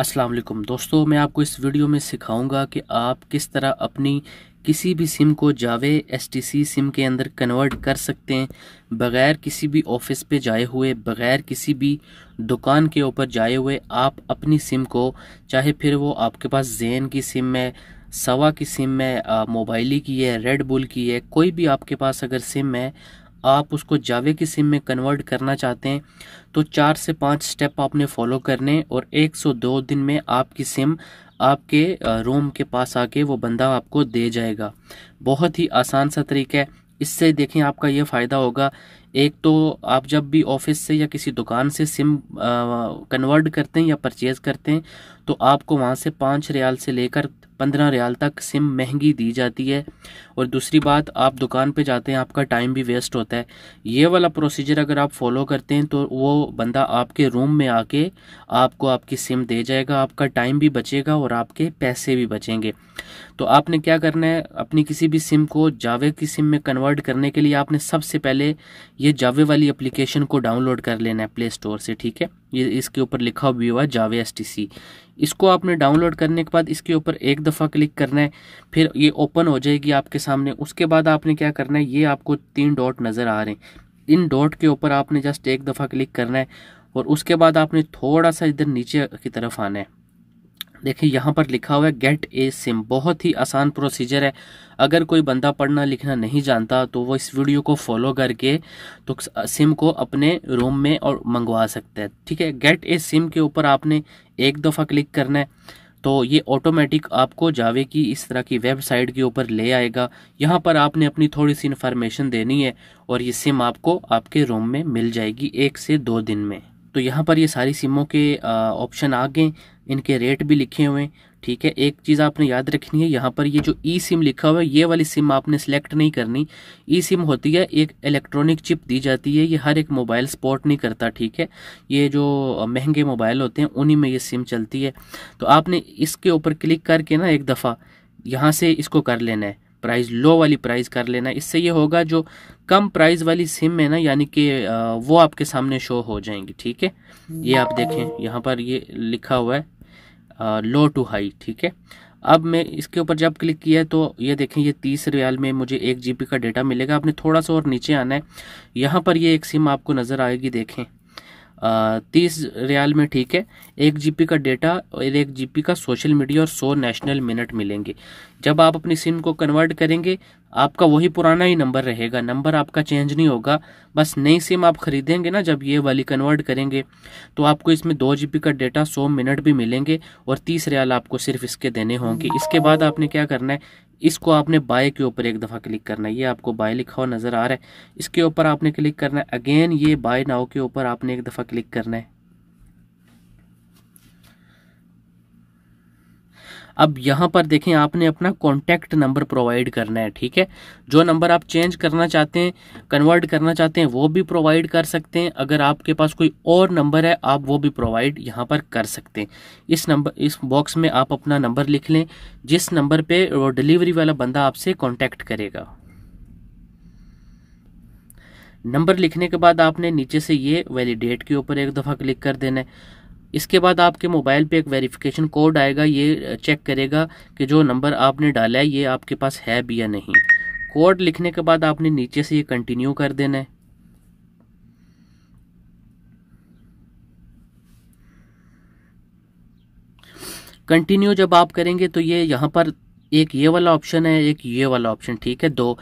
अस्सलाम वालेकुम दोस्तों मैं आपको इस वीडियो में सिखाऊंगा कि आप किस तरह अपनी किसी भी सिम को जावे सी सिम के अंदर कन्वर्ट कर सकते हैं बग़ैर किसी भी ऑफिस पे जाए हुए बग़ैर किसी भी दुकान के ऊपर जाए हुए आप अपनी सिम को चाहे फिर वो आपके पास जैन की सिम है सवा की सिम है मोबाइली की है रेड बुल की है कोई भी आपके पास अगर सिम है आप उसको जावे की सिम में कन्वर्ट करना चाहते हैं तो चार से पाँच स्टेप आपने फॉलो करने और 102 दिन में आपकी सिम आपके रूम के पास आके वो बंदा आपको दे जाएगा बहुत ही आसान सा तरीका है इससे देखें आपका ये फ़ायदा होगा एक तो आप जब भी ऑफिस से या किसी दुकान से सिम कन्वर्ट करते हैं या परचेज करते हैं तो आपको वहाँ से पाँच रियाल से लेकर पंद्रह रियाल तक सिम महंगी दी जाती है और दूसरी बात आप दुकान पे जाते हैं आपका टाइम भी वेस्ट होता है ये वाला प्रोसीजर अगर आप फॉलो करते हैं तो वो बंदा आपके रूम में आके आपको आपकी सिम दे जाएगा आपका टाइम भी बचेगा और आपके पैसे भी बचेंगे तो आपने क्या करना है अपनी किसी भी सिम को जावे की सिम में कन्वर्ट करने के लिए आपने सबसे पहले ये जावे वाली एप्लीकेशन को डाउनलोड कर लेना है प्ले स्टोर से ठीक है ये इसके ऊपर लिखा हुआ हुआ जावे एस इसको आपने डाउनलोड करने के बाद इसके ऊपर एक दफ़ा क्लिक करना है फिर ये ओपन हो जाएगी आपके सामने उसके बाद आपने क्या करना है ये आपको तीन डॉट नज़र आ रहे हैं इन डॉट के ऊपर आपने जस्ट एक दफ़ा क्लिक करना है और उसके बाद आपने थोड़ा सा इधर नीचे की तरफ आना है देखिए यहाँ पर लिखा हुआ है गेट ए सिम बहुत ही आसान प्रोसीजर है अगर कोई बंदा पढ़ना लिखना नहीं जानता तो वो इस वीडियो को फॉलो करके तो सिम को अपने रूम में और मंगवा सकता है ठीक है गेट ए सिम के ऊपर आपने एक दफ़ा क्लिक करना है तो ये ऑटोमेटिक आपको जावे की इस तरह की वेबसाइट के ऊपर ले आएगा यहाँ पर आपने अपनी थोड़ी सी इन्फॉर्मेशन देनी है और ये सिम आपको आपके रूम में मिल जाएगी एक से दो दिन में तो यहाँ पर ये सारी सिमों के ऑप्शन आ गए इनके रेट भी लिखे हुए हैं ठीक है एक चीज़ आपने याद रखनी है यहाँ पर ये जो ई सिम लिखा हुआ है ये वाली सिम आपने सेलेक्ट नहीं करनी ई सिम होती है एक इलेक्ट्रॉनिक चिप दी जाती है ये हर एक मोबाइल सपोर्ट नहीं करता ठीक है ये जो महंगे मोबाइल होते हैं उन्हीं में ये सिम चलती है तो आपने इसके ऊपर क्लिक करके ना एक दफ़ा यहाँ से इसको कर लेना है प्राइस लो वाली प्राइस कर लेना इससे ये होगा जो कम प्राइस वाली सिम है ना यानी कि वो आपके सामने शो हो जाएंगी ठीक है ये आप देखें यहाँ पर ये लिखा हुआ है लो टू हाई ठीक है अब मैं इसके ऊपर जब क्लिक किया तो ये देखें ये तीस रियाल में मुझे एक जी का डेटा मिलेगा आपने थोड़ा सा और नीचे आना है यहाँ पर ये एक सिम आपको नज़र आएगी देखें तीस रियाल में ठीक है एक जीपी का डेटा और एक जीपी का सोशल मीडिया और सौ नेशनल मिनट मिलेंगे जब आप अपनी सिम को कन्वर्ट करेंगे आपका वही पुराना ही नंबर रहेगा नंबर आपका चेंज नहीं होगा बस नई सिम आप खरीदेंगे ना जब ये वाली कन्वर्ट करेंगे तो आपको इसमें दो जी का डेटा सौ मिनट भी मिलेंगे और तीस रियाल आपको सिर्फ इसके देने होंगे इसके बाद आपने क्या करना है इसको आपने बाय के ऊपर एक दफ़ा क्लिक करना है ये आपको बाय लिखा हुआ नज़र आ रहा है इसके ऊपर आपने क्लिक करना है अगेन ये बाय नाव के ऊपर आपने एक दफ़ा क्लिक करना है अब यहाँ पर देखें आपने अपना कॉन्टैक्ट नंबर प्रोवाइड करना है ठीक है जो नंबर आप चेंज करना चाहते हैं कन्वर्ट करना चाहते हैं वो भी प्रोवाइड कर सकते हैं अगर आपके पास कोई और नंबर है आप वो भी प्रोवाइड यहाँ पर कर सकते हैं इस नंबर इस बॉक्स में आप अपना नंबर लिख लें जिस नंबर पर डिलीवरी वाला बंदा आपसे कॉन्टैक्ट करेगा नंबर लिखने के बाद आपने नीचे से ये वैलिडेट के ऊपर एक दफ़ा क्लिक कर देना है इसके बाद आपके मोबाइल पे एक वेरिफिकेशन कोड आएगा ये चेक करेगा कि जो नंबर आपने डाला है ये आपके पास है भी या नहीं कोड लिखने के बाद आपने नीचे से ये कंटिन्यू कर देना है कंटिन्यू जब आप करेंगे तो ये यहाँ पर एक ये वाला ऑप्शन है एक ये वाला ऑप्शन ठीक है दो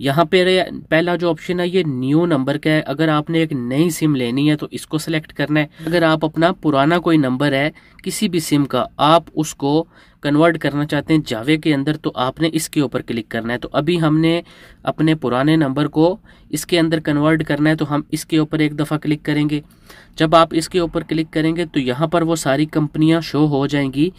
यहाँ पे पहला जो ऑप्शन है ये न्यू नंबर का है अगर आपने एक नई सिम लेनी है तो इसको सेलेक्ट करना है अगर आप अपना पुराना कोई नंबर है किसी भी सिम का आप उसको कन्वर्ट करना चाहते हैं जावे के अंदर तो आपने इसके ऊपर क्लिक करना है तो अभी हमने अपने पुराने नंबर को इसके अंदर कन्वर्ट करना है तो हम इसके ऊपर एक दफ़ा क्लिक करेंगे जब आप इसके ऊपर क्लिक करेंगे तो यहाँ पर वो सारी कंपनियाँ शो हो जाएंगी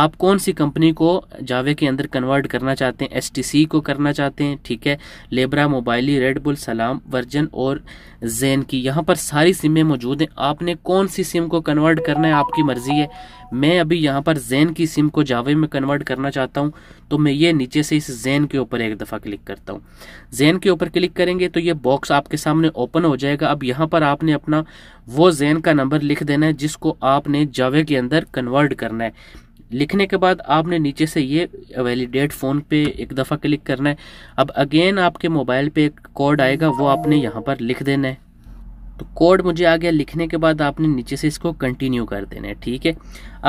आप कौन सी कंपनी को जावे के अंदर कन्वर्ट करना चाहते हैं एस को करना चाहते हैं ठीक है लेबरा मोबाइली रेडबुल सलाम वर्जन और जैन की यहाँ पर सारी सिमें मौजूद हैं आपने कौन सी सिम को कन्वर्ट करना है आपकी मर्ज़ी है मैं अभी यहाँ पर जैन की सिम को जावे में कन्वर्ट करना चाहता हूँ तो मैं ये नीचे से इस जैन के ऊपर एक दफ़ा क्लिक करता हूँ जैन के ऊपर क्लिक करेंगे तो ये बॉक्स आपके सामने ओपन हो जाएगा अब यहाँ पर आपने अपना वो जैन का नंबर लिख देना है जिसको आपने जावे के अंदर कन्वर्ट करना है लिखने के बाद आपने नीचे से ये वैलिडेट फ़ोन पे एक दफ़ा क्लिक करना है अब अगेन आपके मोबाइल पे एक कोड आएगा वो आपने यहाँ पर लिख देना है तो कोड मुझे आ गया लिखने के बाद आपने नीचे से इसको कंटिन्यू कर देना है ठीक है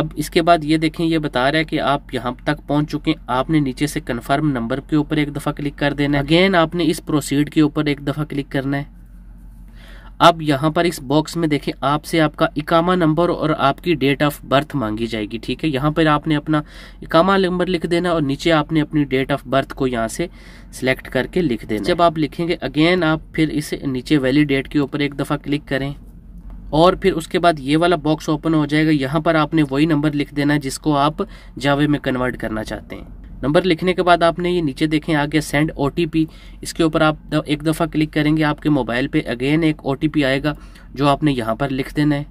अब इसके बाद ये देखें ये बता रहा है कि आप यहाँ तक पहुँच चुके हैं आपने नीचे से कन्फर्म नंबर के ऊपर एक दफ़ा क्लिक कर देना है अगेन आपने इस प्रोसीड के ऊपर एक दफ़ा क्लिक करना है अब यहाँ पर इस बॉक्स में देखें आपसे आपका इकामा नंबर और आपकी डेट ऑफ बर्थ मांगी जाएगी ठीक है यहाँ पर आपने अपना इकामा नंबर लिख देना और नीचे आपने अपनी डेट ऑफ बर्थ को यहाँ से सिलेक्ट करके लिख देना जब आप लिखेंगे अगेन आप फिर इस नीचे वैली डेट के ऊपर एक दफ़ा क्लिक करें और फिर उसके बाद ये वाला बॉक्स ओपन हो जाएगा यहाँ पर आपने वही नंबर लिख देना जिसको आप जावे में कन्वर्ट करना चाहते हैं नंबर लिखने के बाद आपने ये नीचे देखें आगे सेंड ओ इसके ऊपर आप एक दफ़ा क्लिक करेंगे आपके मोबाइल पे अगेन एक ओ आएगा जो आपने यहाँ पर लिख देना है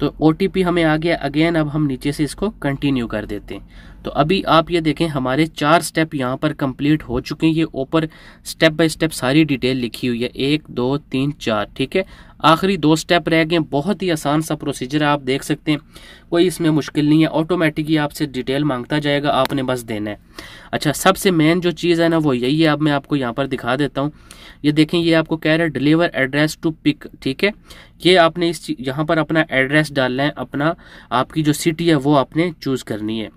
तो ओ हमें आ गया अगेन अब हम नीचे से इसको कंटिन्यू कर देते हैं तो अभी आप ये देखें हमारे चार स्टेप यहाँ पर कंप्लीट हो चुके हैं ये ऊपर स्टेप बाय स्टेप सारी डिटेल लिखी हुई है एक दो तीन चार ठीक है आखिरी दो स्टेप रह गए बहुत ही आसान सा प्रोसीजर है आप देख सकते हैं कोई इसमें मुश्किल नहीं है ऑटोमेटिक ही आपसे डिटेल मांगता जाएगा आपने बस देना है अच्छा सबसे मेन जो चीज़ है ना वो यही है अब मैं आपको यहाँ पर दिखा देता हूँ ये देखें ये आपको कह रहा है डिलीवर एड्रेस टू पिक ठीक है ये आपने इस यहाँ पर अपना एड्रेस डालना है अपना आपकी जो सिटी है वो आपने चूज़ करनी है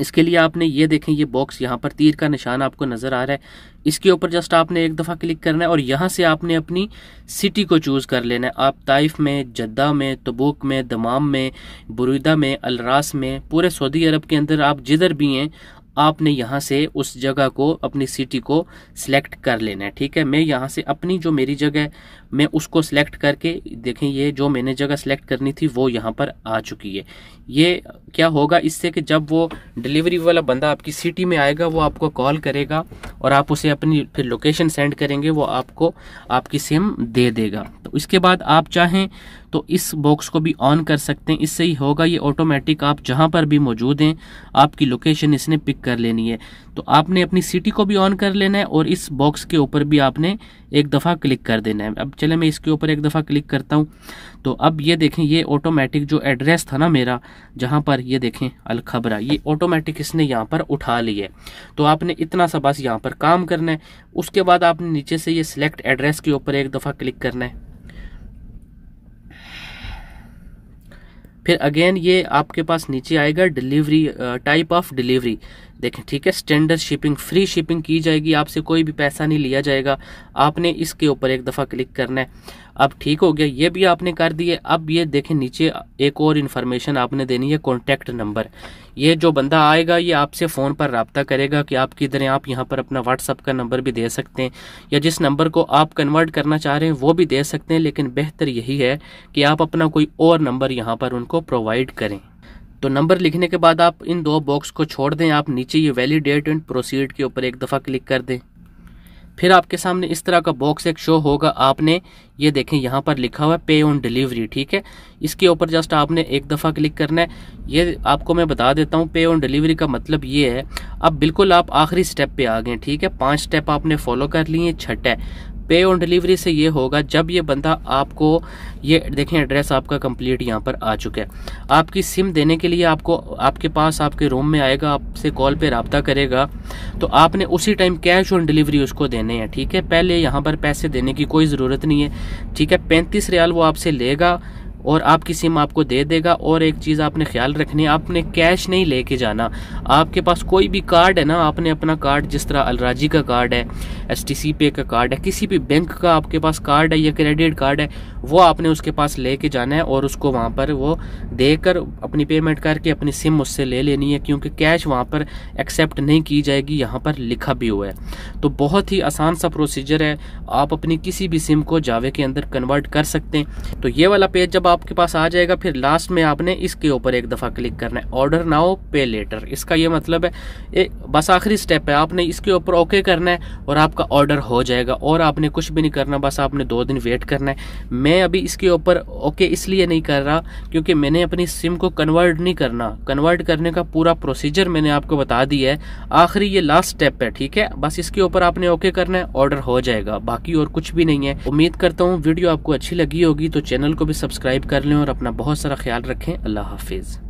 इसके लिए आपने ये देखें ये बॉक्स यहाँ पर तीर का निशान आपको नज़र आ रहा है इसके ऊपर जस्ट आपने एक दफ़ा क्लिक करना है और यहाँ से आपने अपनी सिटी को चूज़ कर लेना है आप ताइफ में जद्दा में तबूक में दमाम में बुरीदा में अलरास में पूरे सऊदी अरब के अंदर आप जिधर भी हैं आपने यहाँ से उस जगह को अपनी सिटी को सिलेक्ट कर लेना है ठीक है मैं यहाँ से अपनी जो मेरी जगह है मैं उसको सिलेक्ट करके देखें ये जो मैंने जगह सेलेक्ट करनी थी वो यहाँ पर आ चुकी है ये क्या होगा इससे कि जब वो डिलीवरी वाला बंदा आपकी सिटी में आएगा वो आपको कॉल करेगा और आप उसे अपनी फिर लोकेशन सेंड करेंगे वो आपको आपकी सिम दे देगा तो इसके बाद आप चाहें तो इस बॉक्स को भी ऑन कर सकते हैं इससे ही होगा ये ऑटोमेटिक आप जहाँ पर भी मौजूद हैं आपकी लोकेशन इसने पिक कर लेनी है तो आपने अपनी सिटी को भी ऑन कर लेना है और इस बॉक्स के ऊपर भी आपने एक दफ़ा क्लिक कर देना है अब चले मैं इसके ऊपर एक दफ़ा क्लिक करता हूँ तो अब ये देखें ये ऑटोमेटिक जो एड्रेस था ना मेरा जहाँ पर ये देखें अलखबरा ये ऑटोमेटिक इसने यहाँ पर उठा लिया तो आपने इतना सा बस यहाँ पर काम करना है उसके बाद आपने नीचे से ये सिलेक्ट एड्रेस के ऊपर एक दफ़ा क्लिक करना है फिर अगेन ये आपके पास नीचे आएगा डिलीवरी टाइप ऑफ डिलीवरी देखें ठीक है स्टैंडर्ड शिपिंग फ्री शिपिंग की जाएगी आपसे कोई भी पैसा नहीं लिया जाएगा आपने इसके ऊपर एक दफ़ा क्लिक करना है अब ठीक हो गया ये भी आपने कर दिए अब ये देखें नीचे एक और इन्फॉर्मेशन आपने देनी है कॉन्टैक्ट नंबर ये जो बंदा आएगा ये आपसे फ़ोन पर रबता करेगा कि आप किधर आप यहाँ पर अपना व्हाट्सअप का नंबर भी दे सकते हैं या जिस नंबर को आप कन्वर्ट करना चाह रहे हैं वो भी दे सकते हैं लेकिन बेहतर यही है कि आप अपना कोई और नंबर यहाँ पर उनको प्रोवाइड करें तो नंबर लिखने के बाद आप इन दो बॉक्स को छोड़ दें आप नीचे ये वैलिडेट एंड प्रोसीड के ऊपर एक दफ़ा क्लिक कर दें फिर आपके सामने इस तरह का बॉक्स एक शो होगा आपने ये देखें यहाँ पर लिखा हुआ है पे ऑन डिलीवरी ठीक है इसके ऊपर जस्ट आपने एक दफ़ा क्लिक करना है ये आपको मैं बता देता हूँ पे ऑन डिलीवरी का मतलब ये है अब बिल्कुल आप आखिरी स्टेप पे आ गए ठीक है पांच स्टेप आपने फॉलो कर लिए छठा पे ऑन डिलीवरी से ये होगा जब ये बंदा आपको ये देखें एड्रेस आपका कंप्लीट यहाँ पर आ चुका है आपकी सिम देने के लिए आपको आपके पास आपके रूम में आएगा आपसे कॉल पे रबता करेगा तो आपने उसी टाइम कैश ऑन डिलीवरी उसको देने हैं ठीक है पहले यहाँ पर पैसे देने की कोई ज़रूरत नहीं है ठीक है पैंतीस रियाल वो आपसे लेगा और आपकी सिम आपको दे देगा और एक चीज़ आपने ख्याल रखनी है आपने कैश नहीं लेके जाना आपके पास कोई भी कार्ड है ना आपने अपना कार्ड जिस तरह अलराजी का कार्ड है एस टी सी पे का कार्ड है किसी भी बैंक का आपके पास कार्ड है या क्रेडिट कार्ड है वो आपने उसके पास ले कर जाना है और उसको वहाँ पर वो देकर अपनी पेमेंट करके अपनी सिम उससे ले लेनी है क्योंकि कैश वहाँ पर एक्सेप्ट नहीं की जाएगी यहाँ पर लिखा भी हुआ है तो बहुत ही आसान सा प्रोसीजर है आप अपनी किसी भी सिम को जावे के अंदर कन्वर्ट कर सकते हैं तो ये वाला पेज जब आपके पास आ जाएगा फिर लास्ट में आपने इसके ऊपर एक दफ़ा क्लिक करना है ऑर्डर नाओ पे लेटर इसका ये मतलब है ए, बस आखिरी स्टेप है आपने इसके ऊपर ओके करना है और आपका ऑर्डर हो जाएगा और आपने कुछ भी नहीं करना बस आपने दो दिन वेट करना है मैं मैं अभी इसके ऊपर ओके इसलिए नहीं कर रहा क्योंकि मैंने अपनी सिम को कन्वर्ट नहीं करना कन्वर्ट करने का पूरा प्रोसीजर मैंने आपको बता दिया है आखिरी ये लास्ट स्टेप है ठीक है बस इसके ऊपर आपने ओके करना है ऑर्डर हो जाएगा बाकी और कुछ भी नहीं है उम्मीद करता हूँ वीडियो आपको अच्छी लगी होगी तो चैनल को भी सब्सक्राइब कर लें और अपना बहुत सारा ख्याल रखें अल्लाह हाफिज़